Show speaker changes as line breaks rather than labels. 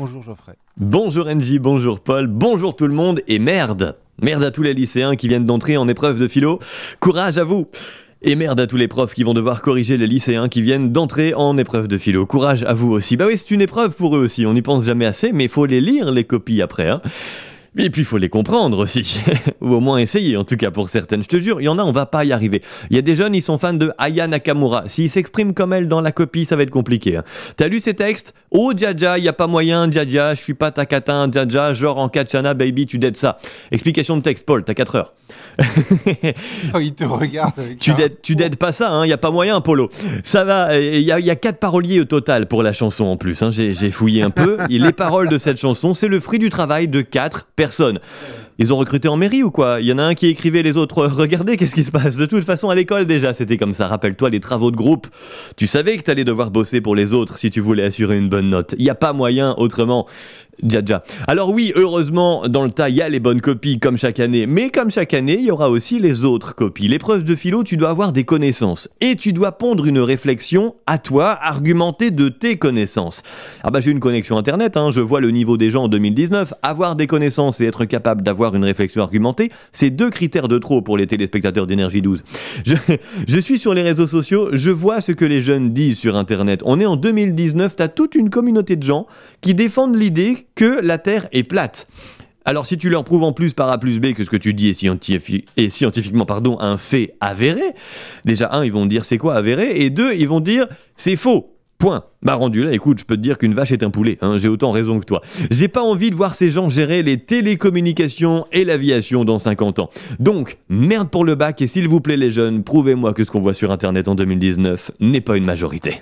Bonjour Geoffrey. Bonjour Enji. bonjour Paul, bonjour tout le monde et merde Merde à tous les lycéens qui viennent d'entrer en épreuve de philo. Courage à vous et merde à tous les profs qui vont devoir corriger les lycéens qui viennent d'entrer en épreuve de philo. Courage à vous aussi. Bah oui, c'est une épreuve pour eux aussi, on n'y pense jamais assez, mais faut les lire les copies après. Hein. Et puis il faut les comprendre aussi, ou au moins essayer, en tout cas pour certaines, je te jure, il y en a, on va pas y arriver. Il y a des jeunes, ils sont fans de Aya Nakamura. S'ils s'expriment comme elle dans la copie, ça va être compliqué. Tu hein. T'as lu ces textes Oh il y a pas moyen, Dja, je suis pas ta catin, hein, Dja. genre en Kachana, baby, tu dettes ça. Explication de texte, Paul, t'as 4 heures. oh, il te regarde Tu dettes, tu dettes pas ça, il hein, y a pas moyen, Polo. Ça va, il euh, y a, y a 4 paroliers au total pour la chanson en plus, j'ai fouillé un peu. Et les paroles de cette chanson, c'est le fruit du travail de 4 personnes ils ont recruté en mairie ou quoi Il y en a un qui écrivait les autres Regardez, qu'est-ce qui se passe De toute façon, à l'école déjà, c'était comme ça. Rappelle-toi les travaux de groupe. Tu savais que t'allais devoir bosser pour les autres si tu voulais assurer une bonne note. Il n'y a pas moyen autrement. Dja Alors oui, heureusement, dans le tas, il y a les bonnes copies comme chaque année, mais comme chaque année, il y aura aussi les autres copies. L'épreuve de philo, tu dois avoir des connaissances et tu dois pondre une réflexion à toi, argumentée de tes connaissances. Ah bah j'ai une connexion internet, hein. je vois le niveau des gens en 2019. Avoir des connaissances et être capable d'avoir une réflexion argumentée, c'est deux critères de trop pour les téléspectateurs d'énergie 12. Je, suis sur les réseaux sociaux, je vois ce que les jeunes disent sur internet. On est en 2019, as toute une communauté de gens qui défendent l'idée que la Terre est plate. Alors si tu leur prouves en plus par A plus B que ce que tu dis est, scientifiquement pardon, un fait avéré, déjà un, ils vont dire c'est quoi avéré, et deux, ils vont dire c'est faux. Point. Bah rendu là, écoute, je peux te dire qu'une vache est un poulet, hein, j'ai autant raison que toi. J'ai pas envie de voir ces gens gérer les télécommunications et l'aviation dans 50 ans. Donc, merde pour le bac et s'il vous plaît les jeunes, prouvez-moi que ce qu'on voit sur Internet en 2019 n'est pas une majorité.